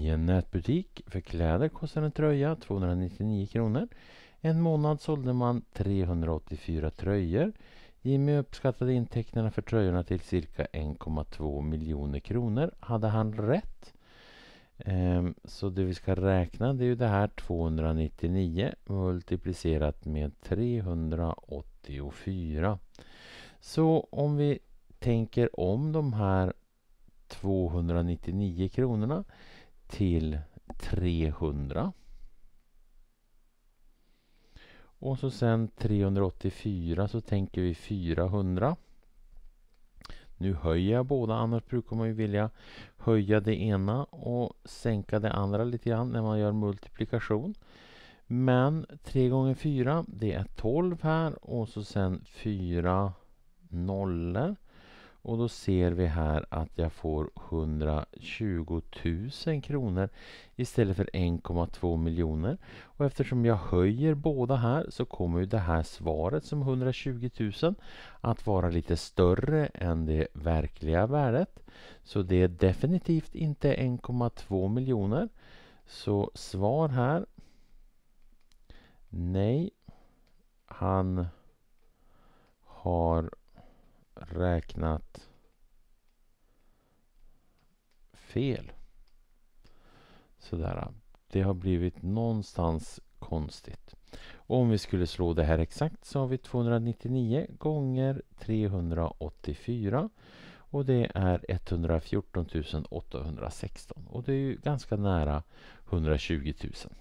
I en nätbutik för kläder kostar en tröja 299 kronor. En månad sålde man 384 tröjor. Jimmy uppskattade intäkterna för tröjorna till cirka 1,2 miljoner kronor. Hade han rätt? Ehm, så det vi ska räkna det är ju det här 299 multiplicerat med 384. Så om vi tänker om de här 299 kronorna till 300. Och så sen 384 så tänker vi 400. Nu höjer jag båda, annars brukar man ju vilja höja det ena och sänka det andra lite grann när man gör multiplikation. Men 3 gånger 4 det är 12 här och så sen 4 nollor. Och då ser vi här att jag får 120 000 kronor istället för 1,2 miljoner. Och eftersom jag höjer båda här så kommer ju det här svaret som 120 000 att vara lite större än det verkliga värdet. Så det är definitivt inte 1,2 miljoner. Så svar här. Nej. Han har räknat fel. Sådär. Det har blivit någonstans konstigt. Om vi skulle slå det här exakt så har vi 299 gånger 384 och det är 114 816 och det är ju ganska nära 120 000.